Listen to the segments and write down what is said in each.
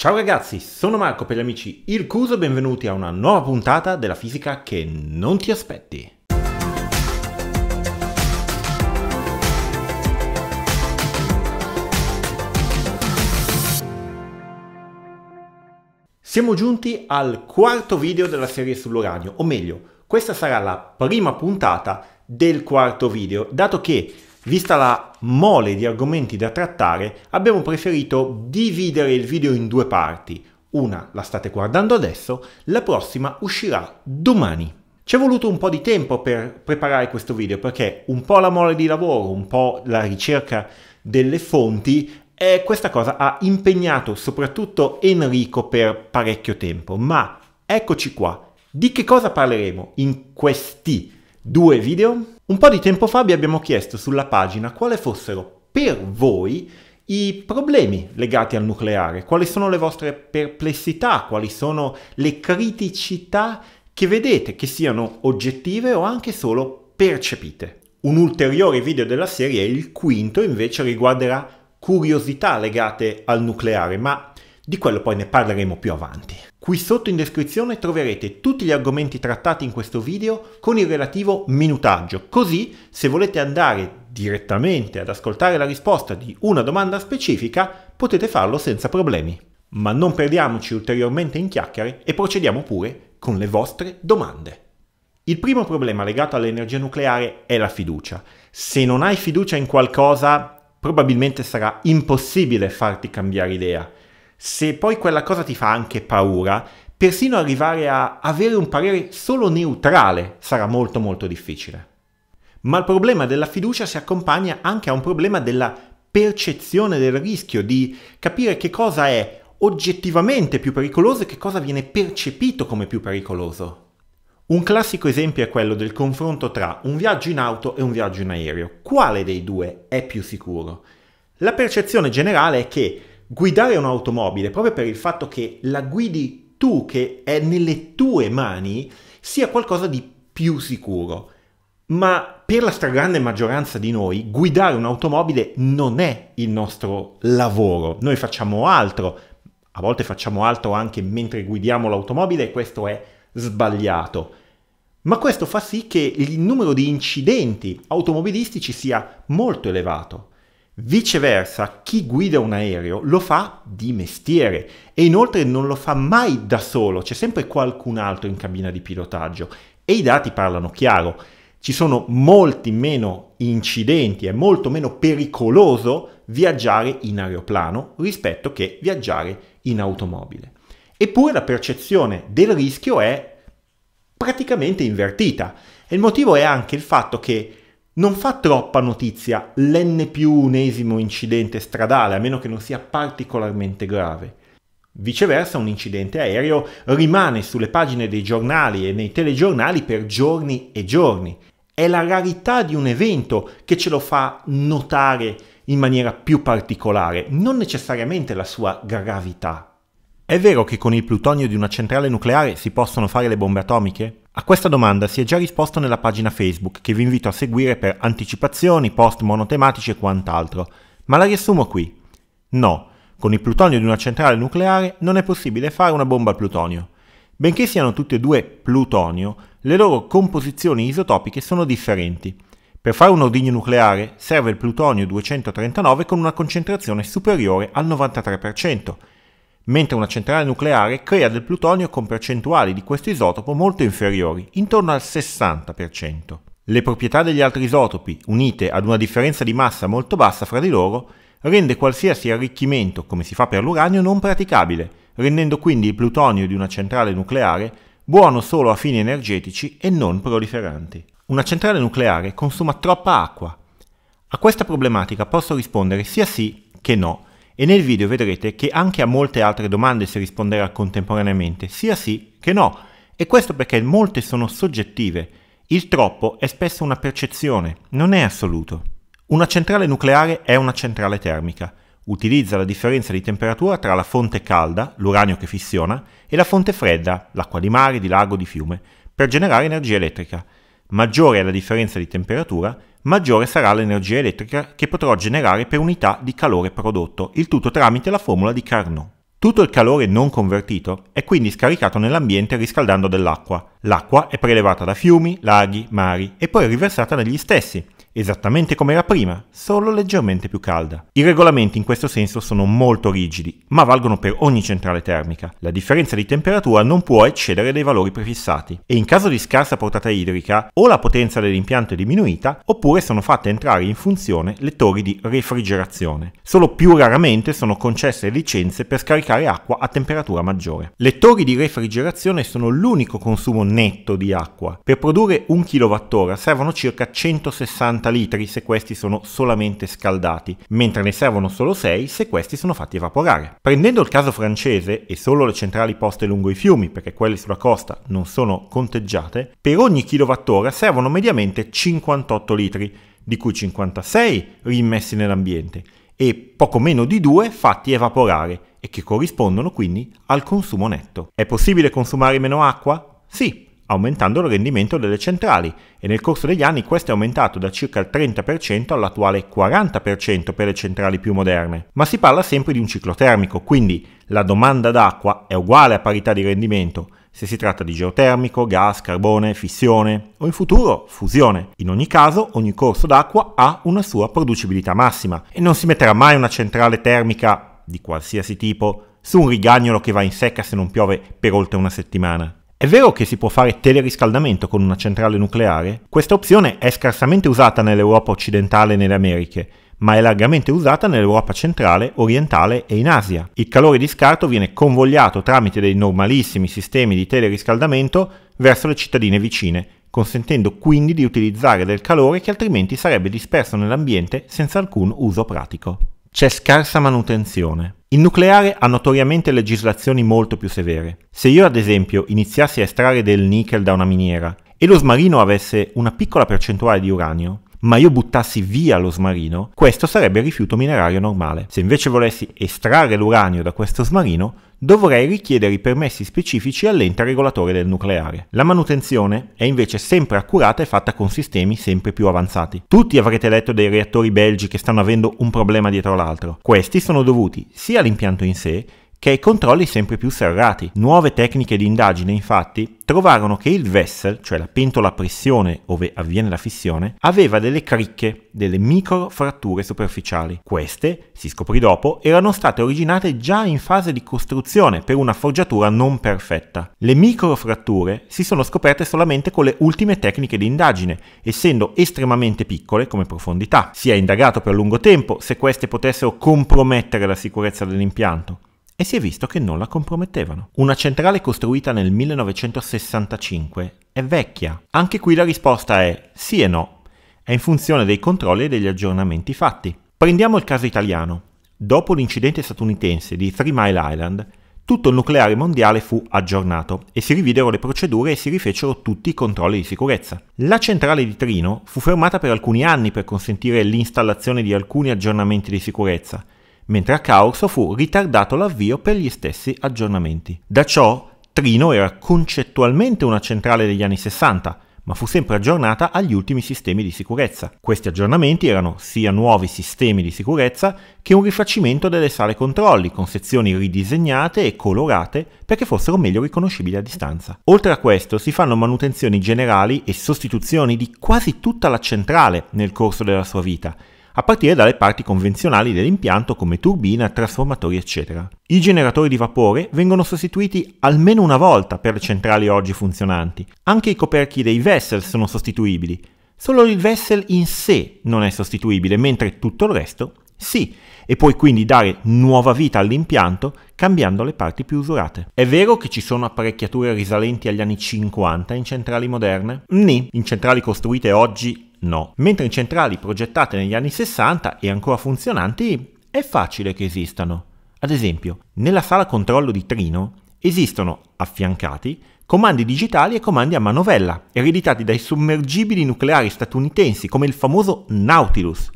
Ciao ragazzi, sono Marco per gli amici Ircuso e benvenuti a una nuova puntata della fisica che non ti aspetti. Siamo giunti al quarto video della serie sull'uranio, o meglio, questa sarà la prima puntata del quarto video, dato che Vista la mole di argomenti da trattare, abbiamo preferito dividere il video in due parti. Una la state guardando adesso, la prossima uscirà domani. Ci è voluto un po' di tempo per preparare questo video perché un po' la mole di lavoro, un po' la ricerca delle fonti e eh, questa cosa ha impegnato soprattutto Enrico per parecchio tempo. Ma eccoci qua. Di che cosa parleremo in questi due video? Un po' di tempo fa vi abbiamo chiesto sulla pagina quale fossero per voi i problemi legati al nucleare, quali sono le vostre perplessità, quali sono le criticità che vedete, che siano oggettive o anche solo percepite. Un ulteriore video della serie, il quinto, invece riguarderà curiosità legate al nucleare, ma di quello poi ne parleremo più avanti. Qui sotto in descrizione troverete tutti gli argomenti trattati in questo video con il relativo minutaggio, così se volete andare direttamente ad ascoltare la risposta di una domanda specifica potete farlo senza problemi. Ma non perdiamoci ulteriormente in chiacchiere e procediamo pure con le vostre domande. Il primo problema legato all'energia nucleare è la fiducia. Se non hai fiducia in qualcosa, probabilmente sarà impossibile farti cambiare idea se poi quella cosa ti fa anche paura, persino arrivare a avere un parere solo neutrale sarà molto molto difficile. Ma il problema della fiducia si accompagna anche a un problema della percezione del rischio, di capire che cosa è oggettivamente più pericoloso e che cosa viene percepito come più pericoloso. Un classico esempio è quello del confronto tra un viaggio in auto e un viaggio in aereo. Quale dei due è più sicuro? La percezione generale è che guidare un'automobile, proprio per il fatto che la guidi tu, che è nelle tue mani, sia qualcosa di più sicuro. Ma per la stragrande maggioranza di noi, guidare un'automobile non è il nostro lavoro. Noi facciamo altro, a volte facciamo altro anche mentre guidiamo l'automobile e questo è sbagliato. Ma questo fa sì che il numero di incidenti automobilistici sia molto elevato. Viceversa, chi guida un aereo lo fa di mestiere e inoltre non lo fa mai da solo, c'è sempre qualcun altro in cabina di pilotaggio e i dati parlano chiaro. Ci sono molti meno incidenti, è molto meno pericoloso viaggiare in aeroplano rispetto che viaggiare in automobile. Eppure la percezione del rischio è praticamente invertita e il motivo è anche il fatto che non fa troppa notizia l'N più unesimo incidente stradale, a meno che non sia particolarmente grave. Viceversa, un incidente aereo rimane sulle pagine dei giornali e nei telegiornali per giorni e giorni. È la rarità di un evento che ce lo fa notare in maniera più particolare, non necessariamente la sua gravità. È vero che con il plutonio di una centrale nucleare si possono fare le bombe atomiche? A questa domanda si è già risposto nella pagina Facebook che vi invito a seguire per anticipazioni, post monotematici e quant'altro, ma la riassumo qui. No, con il plutonio di una centrale nucleare non è possibile fare una bomba al plutonio. Benché siano tutte e due plutonio, le loro composizioni isotopiche sono differenti. Per fare un ordigno nucleare serve il plutonio 239 con una concentrazione superiore al 93%, mentre una centrale nucleare crea del plutonio con percentuali di questo isotopo molto inferiori, intorno al 60%. Le proprietà degli altri isotopi, unite ad una differenza di massa molto bassa fra di loro, rende qualsiasi arricchimento, come si fa per l'uranio, non praticabile, rendendo quindi il plutonio di una centrale nucleare buono solo a fini energetici e non proliferanti. Una centrale nucleare consuma troppa acqua. A questa problematica posso rispondere sia sì che no, e nel video vedrete che anche a molte altre domande si risponderà contemporaneamente sia sì che no, e questo perché molte sono soggettive. Il troppo è spesso una percezione, non è assoluto. Una centrale nucleare è una centrale termica. Utilizza la differenza di temperatura tra la fonte calda, l'uranio che fissiona, e la fonte fredda, l'acqua di mare, di lago, di fiume, per generare energia elettrica. Maggiore è la differenza di temperatura, maggiore sarà l'energia elettrica che potrò generare per unità di calore prodotto, il tutto tramite la formula di Carnot. Tutto il calore non convertito è quindi scaricato nell'ambiente riscaldando dell'acqua. L'acqua è prelevata da fiumi, laghi, mari e poi riversata negli stessi, esattamente come era prima, solo leggermente più calda. I regolamenti in questo senso sono molto rigidi, ma valgono per ogni centrale termica. La differenza di temperatura non può eccedere dei valori prefissati e in caso di scarsa portata idrica o la potenza dell'impianto è diminuita oppure sono fatte entrare in funzione le torri di refrigerazione. Solo più raramente sono concesse licenze per scaricare stoccare acqua a temperatura maggiore. Le torri di refrigerazione sono l'unico consumo netto di acqua. Per produrre un kWh servono circa 160 litri se questi sono solamente scaldati, mentre ne servono solo 6 se questi sono fatti evaporare. Prendendo il caso francese, e solo le centrali poste lungo i fiumi perché quelle sulla costa non sono conteggiate, per ogni kWh servono mediamente 58 litri, di cui 56 rimessi nell'ambiente e poco meno di 2 fatti evaporare e che corrispondono quindi al consumo netto. È possibile consumare meno acqua? Sì, aumentando il rendimento delle centrali e nel corso degli anni questo è aumentato da circa il 30% all'attuale 40% per le centrali più moderne. Ma si parla sempre di un ciclo termico, quindi la domanda d'acqua è uguale a parità di rendimento se si tratta di geotermico, gas, carbone, fissione o in futuro fusione. In ogni caso ogni corso d'acqua ha una sua producibilità massima e non si metterà mai una centrale termica di qualsiasi tipo su un rigagnolo che va in secca se non piove per oltre una settimana. È vero che si può fare teleriscaldamento con una centrale nucleare? Questa opzione è scarsamente usata nell'Europa occidentale e nelle Americhe, ma è largamente usata nell'Europa centrale, orientale e in Asia. Il calore di scarto viene convogliato tramite dei normalissimi sistemi di teleriscaldamento verso le cittadine vicine, consentendo quindi di utilizzare del calore che altrimenti sarebbe disperso nell'ambiente senza alcun uso pratico. C'è scarsa manutenzione. Il nucleare ha notoriamente legislazioni molto più severe. Se io ad esempio iniziassi a estrarre del nickel da una miniera e lo smarino avesse una piccola percentuale di uranio, ma io buttassi via lo smarino, questo sarebbe rifiuto minerario normale. Se invece volessi estrarre l'uranio da questo smarino, dovrei richiedere i permessi specifici all'ente regolatore del nucleare. La manutenzione è invece sempre accurata e fatta con sistemi sempre più avanzati. Tutti avrete letto dei reattori belgi che stanno avendo un problema dietro l'altro. Questi sono dovuti sia all'impianto in sé che ha i controlli sempre più serrati. Nuove tecniche di indagine, infatti, trovarono che il vessel, cioè la pentola a pressione dove avviene la fissione, aveva delle cricche, delle micro fratture superficiali. Queste, si scoprì dopo, erano state originate già in fase di costruzione per una forgiatura non perfetta. Le micro fratture si sono scoperte solamente con le ultime tecniche di indagine, essendo estremamente piccole come profondità. Si è indagato per lungo tempo se queste potessero compromettere la sicurezza dell'impianto e si è visto che non la compromettevano. Una centrale costruita nel 1965 è vecchia. Anche qui la risposta è sì e no, è in funzione dei controlli e degli aggiornamenti fatti. Prendiamo il caso italiano. Dopo l'incidente statunitense di Three Mile Island, tutto il nucleare mondiale fu aggiornato e si rividero le procedure e si rifecero tutti i controlli di sicurezza. La centrale di Trino fu fermata per alcuni anni per consentire l'installazione di alcuni aggiornamenti di sicurezza, mentre a Caorso fu ritardato l'avvio per gli stessi aggiornamenti. Da ciò Trino era concettualmente una centrale degli anni 60, ma fu sempre aggiornata agli ultimi sistemi di sicurezza. Questi aggiornamenti erano sia nuovi sistemi di sicurezza che un rifacimento delle sale controlli, con sezioni ridisegnate e colorate perché fossero meglio riconoscibili a distanza. Oltre a questo si fanno manutenzioni generali e sostituzioni di quasi tutta la centrale nel corso della sua vita, a partire dalle parti convenzionali dell'impianto come turbina, trasformatori eccetera. I generatori di vapore vengono sostituiti almeno una volta per le centrali oggi funzionanti. Anche i coperchi dei vessel sono sostituibili. Solo il vessel in sé non è sostituibile, mentre tutto il resto sì, e puoi quindi dare nuova vita all'impianto cambiando le parti più usurate. È vero che ci sono apparecchiature risalenti agli anni 50 in centrali moderne? Ni, in centrali costruite oggi no. Mentre in centrali progettate negli anni 60 e ancora funzionanti è facile che esistano. Ad esempio, nella sala controllo di Trino esistono affiancati comandi digitali e comandi a manovella, ereditati dai sommergibili nucleari statunitensi come il famoso Nautilus,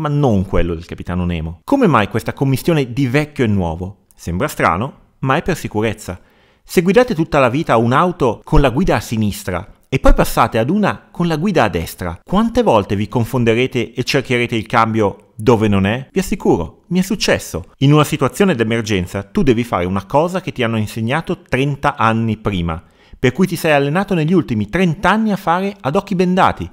ma non quello del capitano Nemo. Come mai questa commissione di vecchio e nuovo? Sembra strano, ma è per sicurezza. Se guidate tutta la vita un'auto con la guida a sinistra e poi passate ad una con la guida a destra, quante volte vi confonderete e cercherete il cambio dove non è? Vi assicuro, mi è successo. In una situazione d'emergenza tu devi fare una cosa che ti hanno insegnato 30 anni prima, per cui ti sei allenato negli ultimi 30 anni a fare ad occhi bendati,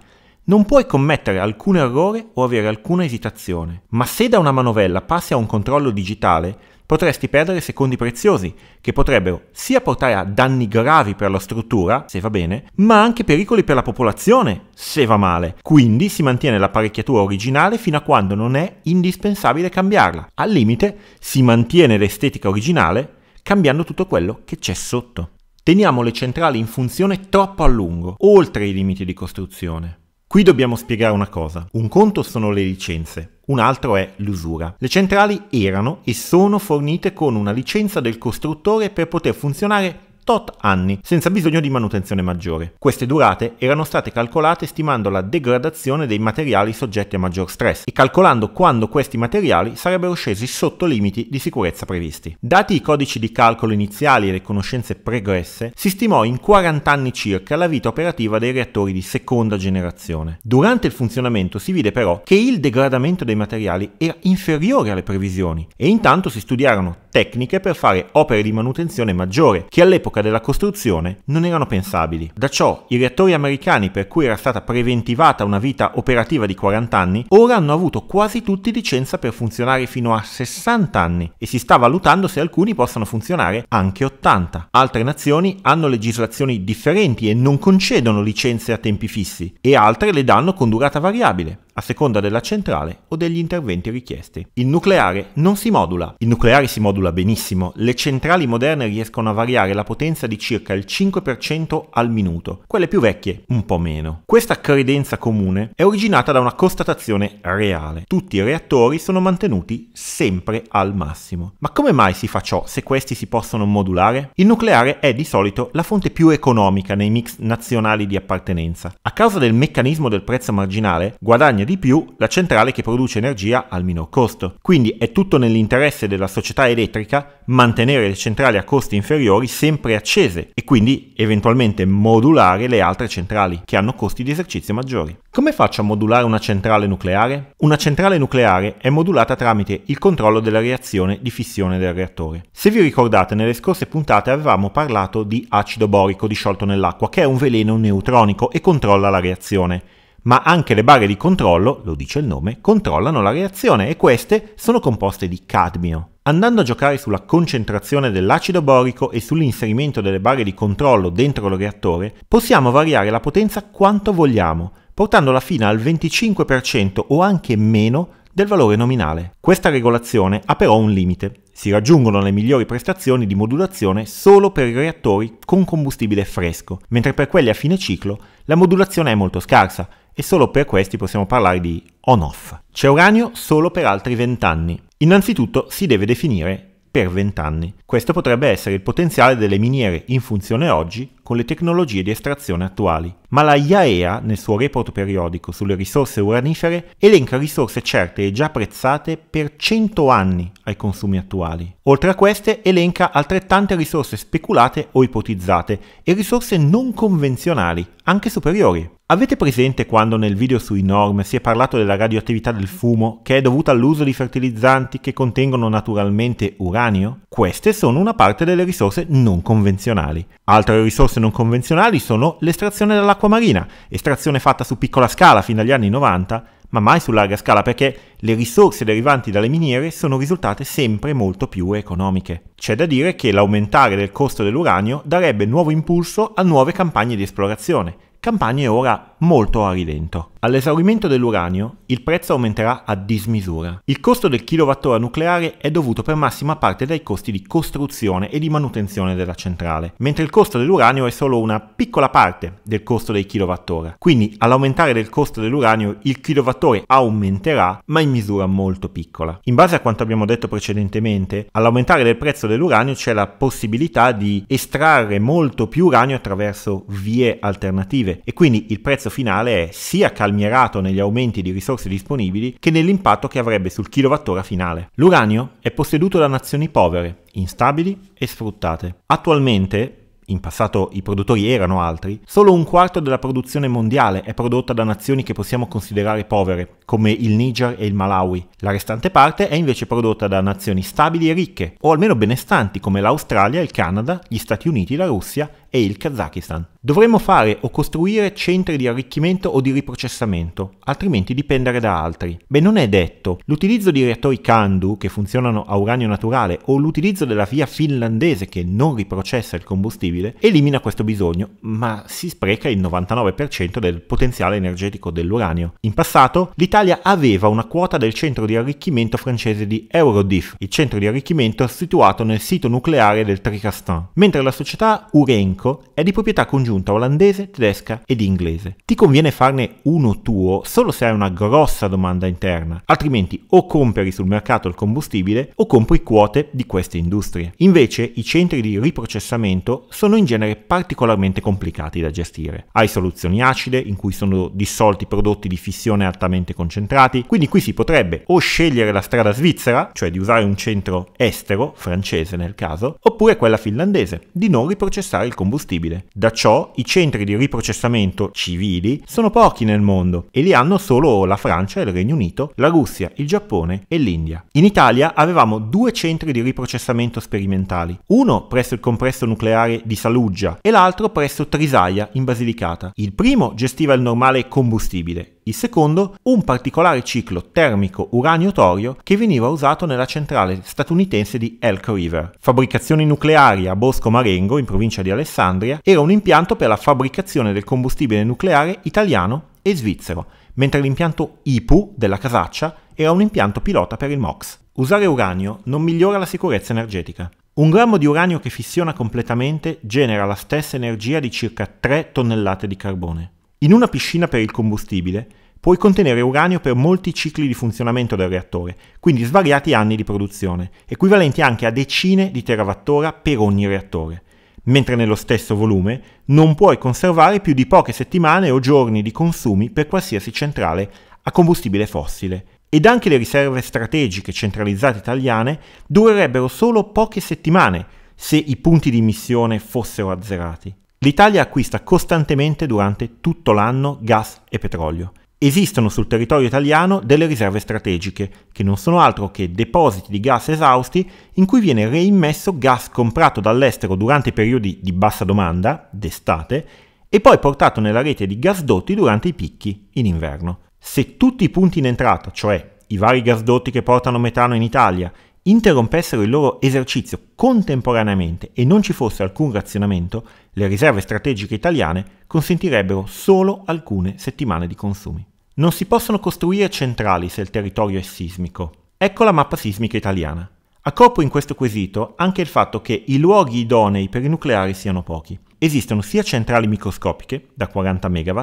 non puoi commettere alcun errore o avere alcuna esitazione, ma se da una manovella passi a un controllo digitale, potresti perdere secondi preziosi, che potrebbero sia portare a danni gravi per la struttura, se va bene, ma anche pericoli per la popolazione, se va male. Quindi si mantiene l'apparecchiatura originale fino a quando non è indispensabile cambiarla. Al limite si mantiene l'estetica originale cambiando tutto quello che c'è sotto. Teniamo le centrali in funzione troppo a lungo, oltre i limiti di costruzione. Qui dobbiamo spiegare una cosa. Un conto sono le licenze, un altro è l'usura. Le centrali erano e sono fornite con una licenza del costruttore per poter funzionare tot anni, senza bisogno di manutenzione maggiore. Queste durate erano state calcolate stimando la degradazione dei materiali soggetti a maggior stress e calcolando quando questi materiali sarebbero scesi sotto limiti di sicurezza previsti. Dati i codici di calcolo iniziali e le conoscenze pregresse, si stimò in 40 anni circa la vita operativa dei reattori di seconda generazione. Durante il funzionamento si vide però che il degradamento dei materiali era inferiore alle previsioni e intanto si studiarono tecniche per fare opere di manutenzione maggiore, che all'epoca della costruzione non erano pensabili. Da ciò, i reattori americani per cui era stata preventivata una vita operativa di 40 anni, ora hanno avuto quasi tutti licenza per funzionare fino a 60 anni e si sta valutando se alcuni possano funzionare anche 80. Altre nazioni hanno legislazioni differenti e non concedono licenze a tempi fissi e altre le danno con durata variabile a seconda della centrale o degli interventi richiesti. Il nucleare non si modula. Il nucleare si modula benissimo. Le centrali moderne riescono a variare la potenza di circa il 5% al minuto, quelle più vecchie un po' meno. Questa credenza comune è originata da una constatazione reale. Tutti i reattori sono mantenuti sempre al massimo. Ma come mai si fa ciò se questi si possono modulare? Il nucleare è di solito la fonte più economica nei mix nazionali di appartenenza. A causa del meccanismo del prezzo marginale, guadagna di più la centrale che produce energia al minor costo. Quindi è tutto nell'interesse della società elettrica mantenere le centrali a costi inferiori sempre accese e quindi eventualmente modulare le altre centrali che hanno costi di esercizio maggiori. Come faccio a modulare una centrale nucleare? Una centrale nucleare è modulata tramite il controllo della reazione di fissione del reattore. Se vi ricordate, nelle scorse puntate avevamo parlato di acido borico disciolto nell'acqua, che è un veleno neutronico e controlla la reazione ma anche le barre di controllo, lo dice il nome, controllano la reazione e queste sono composte di cadmio. Andando a giocare sulla concentrazione dell'acido borico e sull'inserimento delle barre di controllo dentro il reattore, possiamo variare la potenza quanto vogliamo, portandola fino al 25% o anche meno del valore nominale. Questa regolazione ha però un limite. Si raggiungono le migliori prestazioni di modulazione solo per i reattori con combustibile fresco, mentre per quelli a fine ciclo la modulazione è molto scarsa, e solo per questi possiamo parlare di on-off. C'è uranio solo per altri 20 anni. Innanzitutto si deve definire per 20 anni. Questo potrebbe essere il potenziale delle miniere in funzione oggi con le tecnologie di estrazione attuali. Ma la IAEA, nel suo report periodico sulle risorse uranifere, elenca risorse certe e già apprezzate per 100 anni ai consumi attuali. Oltre a queste, elenca altrettante risorse speculate o ipotizzate e risorse non convenzionali, anche superiori. Avete presente quando nel video sui norm si è parlato della radioattività del fumo che è dovuta all'uso di fertilizzanti che contengono naturalmente uranio? Queste sono una parte delle risorse non convenzionali. Altre risorse risorse non convenzionali sono l'estrazione dall'acqua marina, estrazione fatta su piccola scala fino agli anni 90, ma mai su larga scala perché le risorse derivanti dalle miniere sono risultate sempre molto più economiche. C'è da dire che l'aumentare del costo dell'uranio darebbe nuovo impulso a nuove campagne di esplorazione, campagne ora molto a rilento. All'esaurimento dell'uranio il prezzo aumenterà a dismisura. Il costo del kilowattora nucleare è dovuto per massima parte dai costi di costruzione e di manutenzione della centrale, mentre il costo dell'uranio è solo una piccola parte del costo dei kilowattora. Quindi all'aumentare del costo dell'uranio il kilowattore aumenterà, ma in misura molto piccola. In base a quanto abbiamo detto precedentemente, all'aumentare del prezzo dell'uranio c'è la possibilità di estrarre molto più uranio attraverso vie alternative e quindi il prezzo prezzo finale è sia calmierato negli aumenti di risorse disponibili che nell'impatto che avrebbe sul kilowattora finale. L'uranio è posseduto da nazioni povere, instabili e sfruttate. Attualmente, in passato i produttori erano altri, solo un quarto della produzione mondiale è prodotta da nazioni che possiamo considerare povere, come il Niger e il Malawi. La restante parte è invece prodotta da nazioni stabili e ricche, o almeno benestanti come l'Australia, il Canada, gli Stati Uniti, la Russia e il Kazakistan. Dovremmo fare o costruire centri di arricchimento o di riprocessamento, altrimenti dipendere da altri. Beh, non è detto. L'utilizzo di reattori Kandu, che funzionano a uranio naturale, o l'utilizzo della via finlandese, che non riprocessa il combustibile, elimina questo bisogno, ma si spreca il 99% del potenziale energetico dell'uranio. In passato, l'Italia aveva una quota del centro di arricchimento francese di Eurodif, il centro di arricchimento situato nel sito nucleare del Tricastin, mentre la società Urenco elenco è di proprietà congiunta olandese, tedesca ed inglese. Ti conviene farne uno tuo solo se hai una grossa domanda interna, altrimenti o compri sul mercato il combustibile o compri quote di queste industrie. Invece i centri di riprocessamento sono in genere particolarmente complicati da gestire. Hai soluzioni acide in cui sono dissolti prodotti di fissione altamente concentrati, quindi qui si potrebbe o scegliere la strada svizzera, cioè di usare un centro estero, francese nel caso, oppure quella finlandese, di non riprocessare il combustibile combustibile. Da ciò i centri di riprocessamento civili sono pochi nel mondo e li hanno solo la Francia, il Regno Unito, la Russia, il Giappone e l'India. In Italia avevamo due centri di riprocessamento sperimentali, uno presso il compresso nucleare di Saluggia e l'altro presso Trisaia in Basilicata. Il primo gestiva il normale combustibile, il secondo, un particolare ciclo termico uranio-torio che veniva usato nella centrale statunitense di Elk River. Fabbricazioni nucleari a Bosco Marengo, in provincia di Alessandria, era un impianto per la fabbricazione del combustibile nucleare italiano e svizzero, mentre l'impianto IPU della Casaccia era un impianto pilota per il MOX. Usare uranio non migliora la sicurezza energetica. Un grammo di uranio che fissiona completamente genera la stessa energia di circa 3 tonnellate di carbone. In una piscina per il combustibile puoi contenere uranio per molti cicli di funzionamento del reattore, quindi svariati anni di produzione, equivalenti anche a decine di terawattora per ogni reattore, mentre nello stesso volume non puoi conservare più di poche settimane o giorni di consumi per qualsiasi centrale a combustibile fossile. Ed anche le riserve strategiche centralizzate italiane durerebbero solo poche settimane se i punti di emissione fossero azzerati. L'Italia acquista costantemente durante tutto l'anno gas e petrolio. Esistono sul territorio italiano delle riserve strategiche, che non sono altro che depositi di gas esausti in cui viene reimmesso gas comprato dall'estero durante periodi di bassa domanda, d'estate, e poi portato nella rete di gasdotti durante i picchi, in inverno. Se tutti i punti in entrata, cioè i vari gasdotti che portano metano in Italia interrompessero il loro esercizio contemporaneamente e non ci fosse alcun razionamento, le riserve strategiche italiane consentirebbero solo alcune settimane di consumi. Non si possono costruire centrali se il territorio è sismico. Ecco la mappa sismica italiana. A corpo in questo quesito anche il fatto che i luoghi idonei per i nucleari siano pochi. Esistono sia centrali microscopiche, da 40 MW,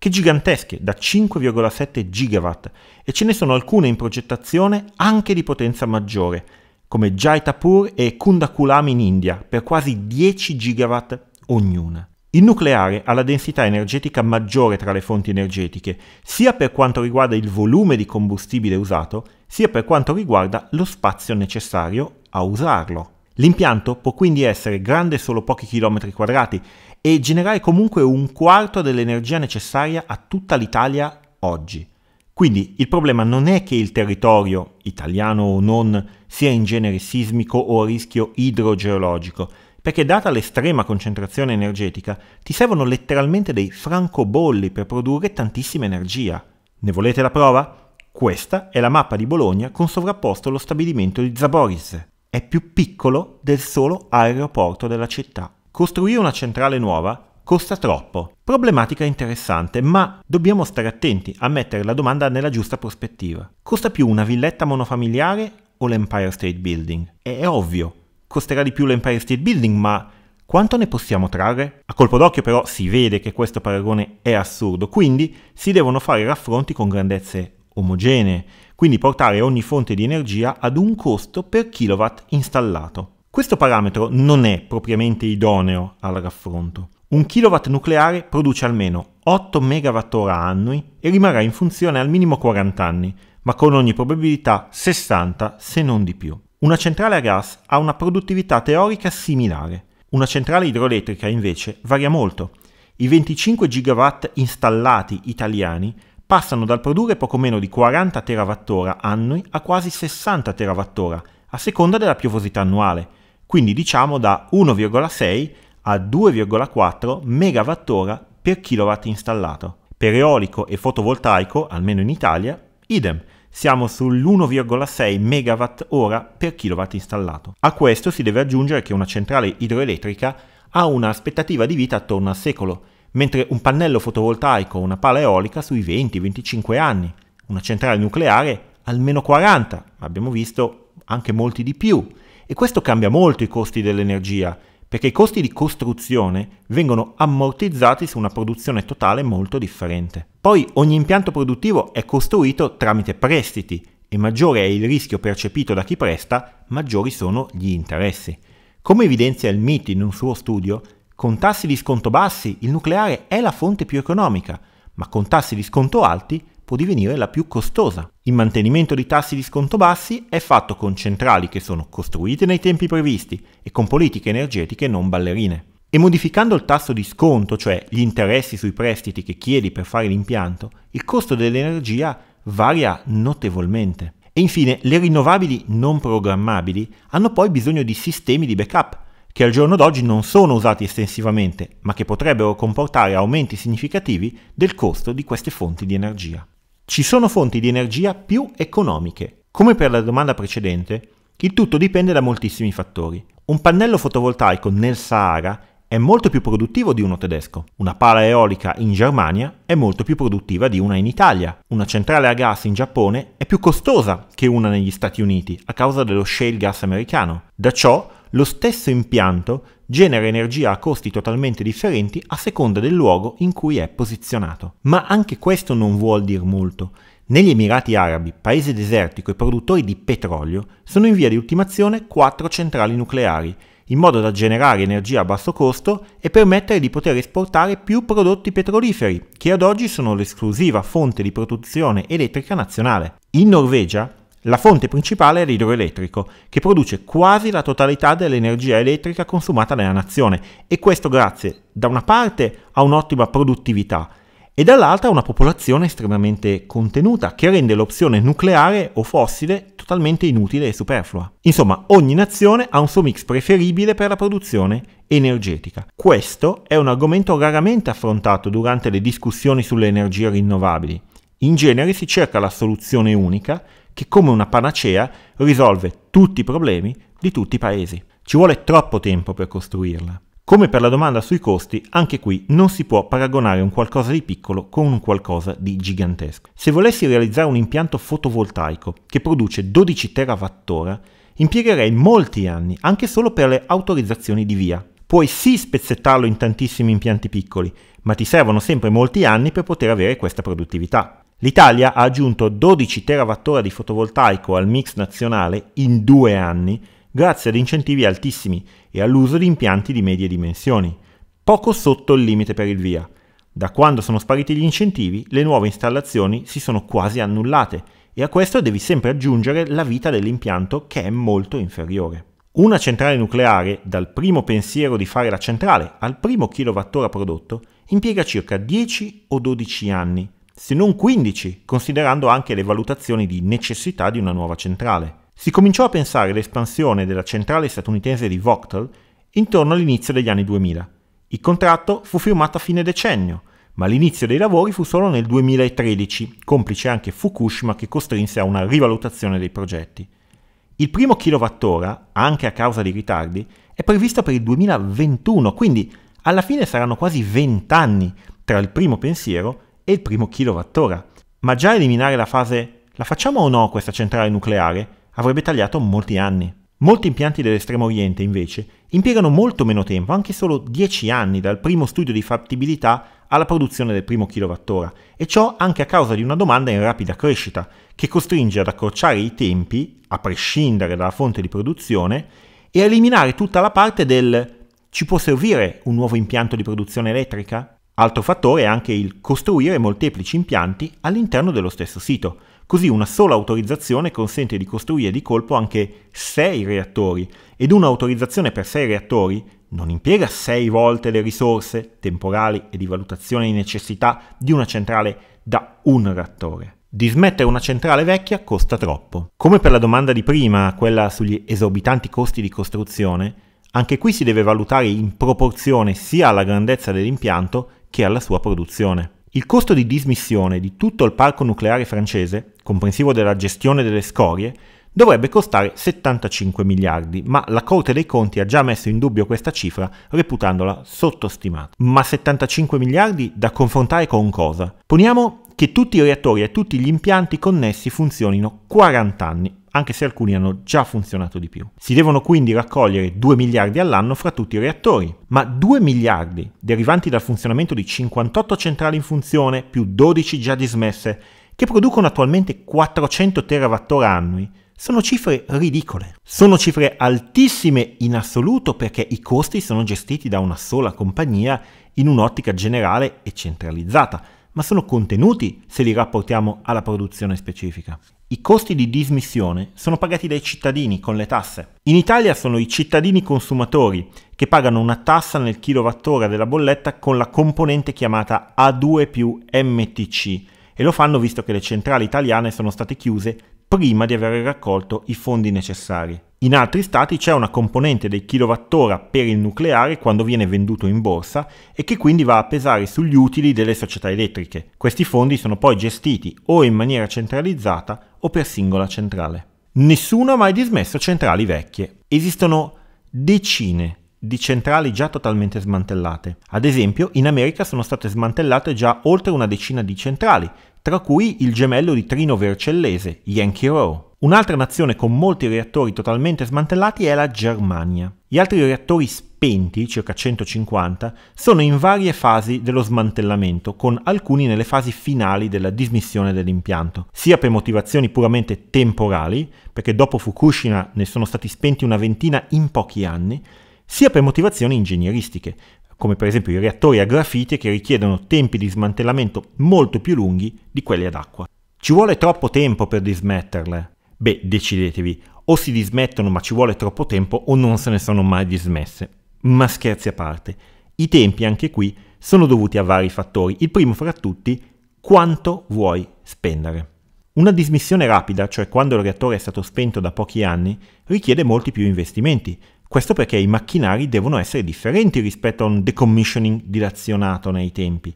che gigantesche, da 5,7 gigawatt, e ce ne sono alcune in progettazione anche di potenza maggiore, come Jaitapur e Kundakulam in India, per quasi 10 gigawatt ognuna. Il nucleare ha la densità energetica maggiore tra le fonti energetiche, sia per quanto riguarda il volume di combustibile usato, sia per quanto riguarda lo spazio necessario a usarlo. L'impianto può quindi essere grande solo pochi chilometri quadrati e generare comunque un quarto dell'energia necessaria a tutta l'Italia oggi. Quindi il problema non è che il territorio, italiano o non, sia in genere sismico o a rischio idrogeologico, perché data l'estrema concentrazione energetica ti servono letteralmente dei francobolli per produrre tantissima energia. Ne volete la prova? Questa è la mappa di Bologna con sovrapposto lo stabilimento di Zaboris. È più piccolo del solo aeroporto della città. Costruire una centrale nuova costa troppo. Problematica interessante, ma dobbiamo stare attenti a mettere la domanda nella giusta prospettiva. Costa più una villetta monofamiliare o l'Empire State Building? È ovvio, costerà di più l'Empire State Building, ma quanto ne possiamo trarre? A colpo d'occhio però si vede che questo paragone è assurdo, quindi si devono fare raffronti con grandezze omogenee, quindi portare ogni fonte di energia ad un costo per kilowatt installato. Questo parametro non è propriamente idoneo al raffronto. Un kilowatt nucleare produce almeno 8 MWh annui e rimarrà in funzione al minimo 40 anni, ma con ogni probabilità 60 se non di più. Una centrale a gas ha una produttività teorica similare. Una centrale idroelettrica invece varia molto. I 25 gigawatt installati italiani passano dal produrre poco meno di 40 TWh annui a quasi 60 TWh, a seconda della piovosità annuale, quindi diciamo da 1,6 a 2,4 MWh per kilowatt installato. Per eolico e fotovoltaico, almeno in Italia, idem, siamo sull'1,6 MWh per kilowatt installato. A questo si deve aggiungere che una centrale idroelettrica ha un'aspettativa di vita attorno al secolo, mentre un pannello fotovoltaico o una pala eolica sui 20-25 anni, una centrale nucleare almeno 40, abbiamo visto anche molti di più, e questo cambia molto i costi dell'energia, perché i costi di costruzione vengono ammortizzati su una produzione totale molto differente. Poi ogni impianto produttivo è costruito tramite prestiti e maggiore è il rischio percepito da chi presta, maggiori sono gli interessi. Come evidenzia il MIT in un suo studio, con tassi di sconto bassi il nucleare è la fonte più economica, ma con tassi di sconto alti può divenire la più costosa. Il mantenimento di tassi di sconto bassi è fatto con centrali che sono costruite nei tempi previsti e con politiche energetiche non ballerine. E modificando il tasso di sconto, cioè gli interessi sui prestiti che chiedi per fare l'impianto, il costo dell'energia varia notevolmente. E infine, le rinnovabili non programmabili hanno poi bisogno di sistemi di backup, che al giorno d'oggi non sono usati estensivamente, ma che potrebbero comportare aumenti significativi del costo di queste fonti di energia. Ci sono fonti di energia più economiche. Come per la domanda precedente, il tutto dipende da moltissimi fattori. Un pannello fotovoltaico nel Sahara è molto più produttivo di uno tedesco. Una pala eolica in Germania è molto più produttiva di una in Italia. Una centrale a gas in Giappone è più costosa che una negli Stati Uniti a causa dello shale gas americano. Da ciò lo stesso impianto genera energia a costi totalmente differenti a seconda del luogo in cui è posizionato. Ma anche questo non vuol dire molto. Negli Emirati Arabi, paese desertico e produttore di petrolio, sono in via di ultimazione quattro centrali nucleari, in modo da generare energia a basso costo e permettere di poter esportare più prodotti petroliferi, che ad oggi sono l'esclusiva fonte di produzione elettrica nazionale. In Norvegia la fonte principale è l'idroelettrico, che produce quasi la totalità dell'energia elettrica consumata nella nazione e questo grazie da una parte a un'ottima produttività e dall'altra a una popolazione estremamente contenuta che rende l'opzione nucleare o fossile totalmente inutile e superflua. Insomma, ogni nazione ha un suo mix preferibile per la produzione energetica. Questo è un argomento raramente affrontato durante le discussioni sulle energie rinnovabili. In genere si cerca la soluzione unica che come una panacea risolve tutti i problemi di tutti i paesi. Ci vuole troppo tempo per costruirla. Come per la domanda sui costi, anche qui non si può paragonare un qualcosa di piccolo con un qualcosa di gigantesco. Se volessi realizzare un impianto fotovoltaico che produce 12 terawattora, impiegherei molti anni anche solo per le autorizzazioni di via. Puoi sì spezzettarlo in tantissimi impianti piccoli, ma ti servono sempre molti anni per poter avere questa produttività. L'Italia ha aggiunto 12 TWh di fotovoltaico al mix nazionale in due anni grazie ad incentivi altissimi e all'uso di impianti di medie dimensioni, poco sotto il limite per il via. Da quando sono spariti gli incentivi, le nuove installazioni si sono quasi annullate e a questo devi sempre aggiungere la vita dell'impianto che è molto inferiore. Una centrale nucleare, dal primo pensiero di fare la centrale al primo kilowattora prodotto, impiega circa 10 o 12 anni se non 15, considerando anche le valutazioni di necessità di una nuova centrale. Si cominciò a pensare all'espansione della centrale statunitense di Vogtel intorno all'inizio degli anni 2000. Il contratto fu firmato a fine decennio, ma l'inizio dei lavori fu solo nel 2013, complice anche Fukushima che costrinse a una rivalutazione dei progetti. Il primo kilowattora, anche a causa di ritardi, è previsto per il 2021, quindi alla fine saranno quasi 20 anni tra il primo pensiero e il primo kilowattora. Ma già eliminare la fase la facciamo o no questa centrale nucleare avrebbe tagliato molti anni. Molti impianti dell'estremo oriente invece impiegano molto meno tempo, anche solo 10 anni dal primo studio di fattibilità alla produzione del primo kilowattora, e ciò anche a causa di una domanda in rapida crescita, che costringe ad accorciare i tempi, a prescindere dalla fonte di produzione, e a eliminare tutta la parte del ci può servire un nuovo impianto di produzione elettrica? Altro fattore è anche il costruire molteplici impianti all'interno dello stesso sito, così una sola autorizzazione consente di costruire di colpo anche 6 reattori ed un'autorizzazione per 6 reattori non impiega 6 volte le risorse temporali e di valutazione di necessità di una centrale da un reattore. Dismettere una centrale vecchia costa troppo. Come per la domanda di prima, quella sugli esorbitanti costi di costruzione, anche qui si deve valutare in proporzione sia alla grandezza dell'impianto che alla sua produzione. Il costo di dismissione di tutto il parco nucleare francese, comprensivo della gestione delle scorie, dovrebbe costare 75 miliardi, ma la Corte dei Conti ha già messo in dubbio questa cifra reputandola sottostimata. Ma 75 miliardi da confrontare con cosa? Poniamo che tutti i reattori e tutti gli impianti connessi funzionino 40 anni anche se alcuni hanno già funzionato di più. Si devono quindi raccogliere 2 miliardi all'anno fra tutti i reattori, ma 2 miliardi derivanti dal funzionamento di 58 centrali in funzione più 12 già dismesse, che producono attualmente 400 terawattora annui, sono cifre ridicole. Sono cifre altissime in assoluto perché i costi sono gestiti da una sola compagnia in un'ottica generale e centralizzata ma sono contenuti se li rapportiamo alla produzione specifica. I costi di dismissione sono pagati dai cittadini con le tasse. In Italia sono i cittadini consumatori che pagano una tassa nel kilowattora della bolletta con la componente chiamata A2 più MTC e lo fanno visto che le centrali italiane sono state chiuse prima di aver raccolto i fondi necessari. In altri stati c'è una componente del kilowattora per il nucleare quando viene venduto in borsa e che quindi va a pesare sugli utili delle società elettriche. Questi fondi sono poi gestiti o in maniera centralizzata o per singola centrale. Nessuno ha mai dismesso centrali vecchie. Esistono decine di centrali già totalmente smantellate. Ad esempio, in America sono state smantellate già oltre una decina di centrali, tra cui il gemello di Trino Vercellese, Yankee Row. Un'altra nazione con molti reattori totalmente smantellati è la Germania. Gli altri reattori spenti, circa 150, sono in varie fasi dello smantellamento, con alcuni nelle fasi finali della dismissione dell'impianto, sia per motivazioni puramente temporali, perché dopo Fukushima ne sono stati spenti una ventina in pochi anni, sia per motivazioni ingegneristiche, come per esempio i reattori a grafite che richiedono tempi di smantellamento molto più lunghi di quelli ad acqua. Ci vuole troppo tempo per dismetterle? Beh, decidetevi, o si dismettono ma ci vuole troppo tempo o non se ne sono mai dismesse. Ma scherzi a parte, i tempi anche qui sono dovuti a vari fattori, il primo fra tutti quanto vuoi spendere. Una dismissione rapida, cioè quando il reattore è stato spento da pochi anni, richiede molti più investimenti, questo perché i macchinari devono essere differenti rispetto a un decommissioning dilazionato nei tempi.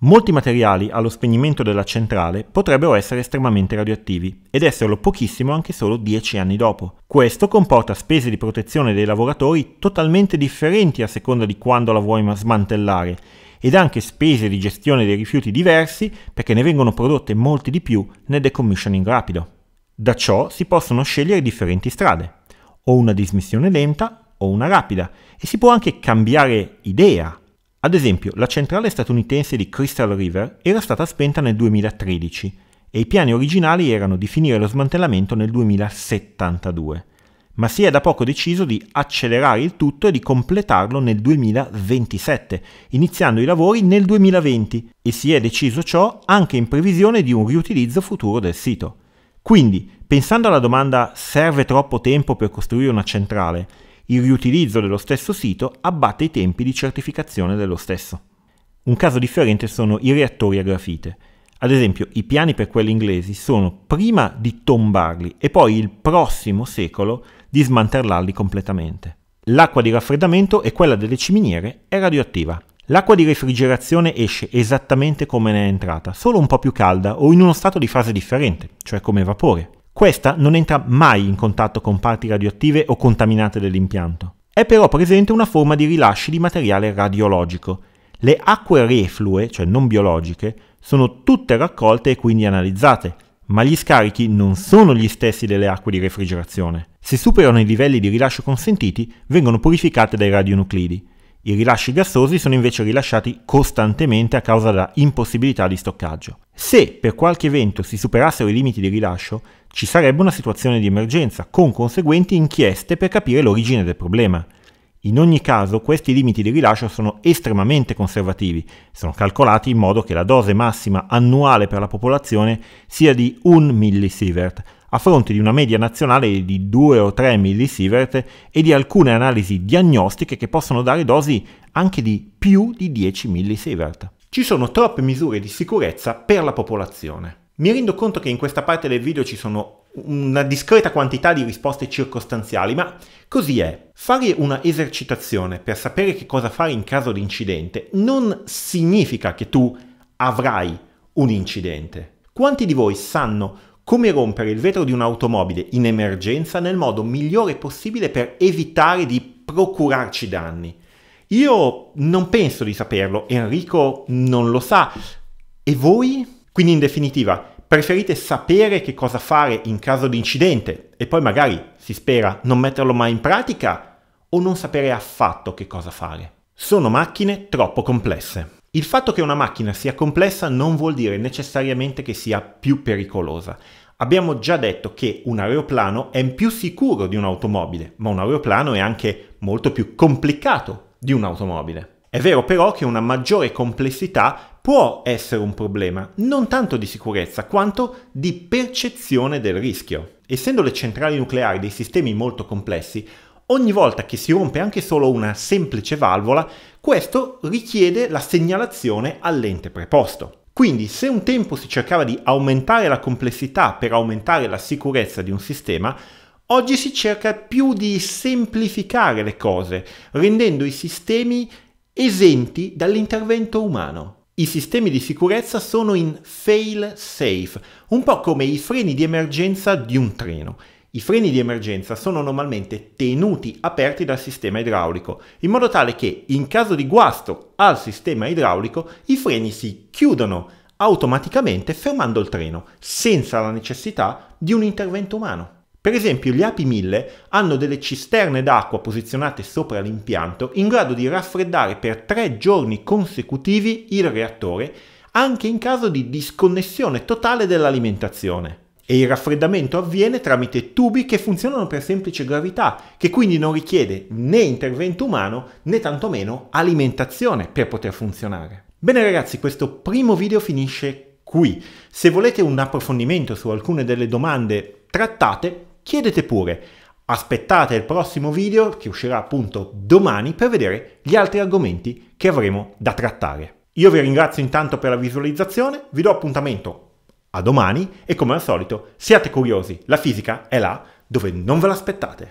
Molti materiali allo spegnimento della centrale potrebbero essere estremamente radioattivi ed esserlo pochissimo anche solo 10 anni dopo. Questo comporta spese di protezione dei lavoratori totalmente differenti a seconda di quando la vuoi smantellare ed anche spese di gestione dei rifiuti diversi perché ne vengono prodotte molti di più nel decommissioning rapido. Da ciò si possono scegliere differenti strade o una dismissione lenta o una rapida e si può anche cambiare idea. Ad esempio, la centrale statunitense di Crystal River era stata spenta nel 2013 e i piani originali erano di finire lo smantellamento nel 2072, ma si è da poco deciso di accelerare il tutto e di completarlo nel 2027, iniziando i lavori nel 2020 e si è deciso ciò anche in previsione di un riutilizzo futuro del sito. Quindi, Pensando alla domanda serve troppo tempo per costruire una centrale, il riutilizzo dello stesso sito abbatte i tempi di certificazione dello stesso. Un caso differente sono i reattori a grafite. Ad esempio, i piani per quelli inglesi sono prima di tombarli e poi il prossimo secolo di smantellarli completamente. L'acqua di raffreddamento e quella delle ciminiere è radioattiva. L'acqua di refrigerazione esce esattamente come ne è entrata, solo un po' più calda o in uno stato di fase differente, cioè come vapore. Questa non entra mai in contatto con parti radioattive o contaminate dell'impianto. È però presente una forma di rilascio di materiale radiologico. Le acque reflue, cioè non biologiche, sono tutte raccolte e quindi analizzate, ma gli scarichi non sono gli stessi delle acque di refrigerazione. Se superano i livelli di rilascio consentiti, vengono purificate dai radionuclidi. I rilasci gassosi sono invece rilasciati costantemente a causa della impossibilità di stoccaggio. Se per qualche evento si superassero i limiti di rilascio, ci sarebbe una situazione di emergenza, con conseguenti inchieste per capire l'origine del problema. In ogni caso, questi limiti di rilascio sono estremamente conservativi, sono calcolati in modo che la dose massima annuale per la popolazione sia di 1 millisievert, a fronte di una media nazionale di 2 o 3 millisievert e di alcune analisi diagnostiche che possono dare dosi anche di più di 10 millisievert. Ci sono troppe misure di sicurezza per la popolazione. Mi rendo conto che in questa parte del video ci sono una discreta quantità di risposte circostanziali, ma così è. Fare una esercitazione per sapere che cosa fare in caso di incidente non significa che tu avrai un incidente. Quanti di voi sanno come rompere il vetro di un'automobile in emergenza nel modo migliore possibile per evitare di procurarci danni? Io non penso di saperlo, Enrico non lo sa. E voi? Quindi in definitiva preferite sapere che cosa fare in caso di incidente e poi magari, si spera, non metterlo mai in pratica o non sapere affatto che cosa fare. Sono macchine troppo complesse. Il fatto che una macchina sia complessa non vuol dire necessariamente che sia più pericolosa. Abbiamo già detto che un aeroplano è più sicuro di un'automobile, ma un aeroplano è anche molto più complicato di un'automobile. È vero però che una maggiore complessità può essere un problema non tanto di sicurezza quanto di percezione del rischio. Essendo le centrali nucleari dei sistemi molto complessi, ogni volta che si rompe anche solo una semplice valvola, questo richiede la segnalazione all'ente preposto. Quindi se un tempo si cercava di aumentare la complessità per aumentare la sicurezza di un sistema, oggi si cerca più di semplificare le cose, rendendo i sistemi esenti dall'intervento umano. I sistemi di sicurezza sono in fail safe, un po' come i freni di emergenza di un treno. I freni di emergenza sono normalmente tenuti aperti dal sistema idraulico, in modo tale che in caso di guasto al sistema idraulico i freni si chiudono automaticamente fermando il treno, senza la necessità di un intervento umano. Per esempio gli api 1000 hanno delle cisterne d'acqua posizionate sopra l'impianto in grado di raffreddare per tre giorni consecutivi il reattore anche in caso di disconnessione totale dell'alimentazione. E il raffreddamento avviene tramite tubi che funzionano per semplice gravità, che quindi non richiede né intervento umano né tantomeno alimentazione per poter funzionare. Bene ragazzi, questo primo video finisce qui. Se volete un approfondimento su alcune delle domande trattate, chiedete pure. Aspettate il prossimo video che uscirà appunto domani per vedere gli altri argomenti che avremo da trattare. Io vi ringrazio intanto per la visualizzazione, vi do appuntamento a domani e come al solito siate curiosi, la fisica è là dove non ve l'aspettate.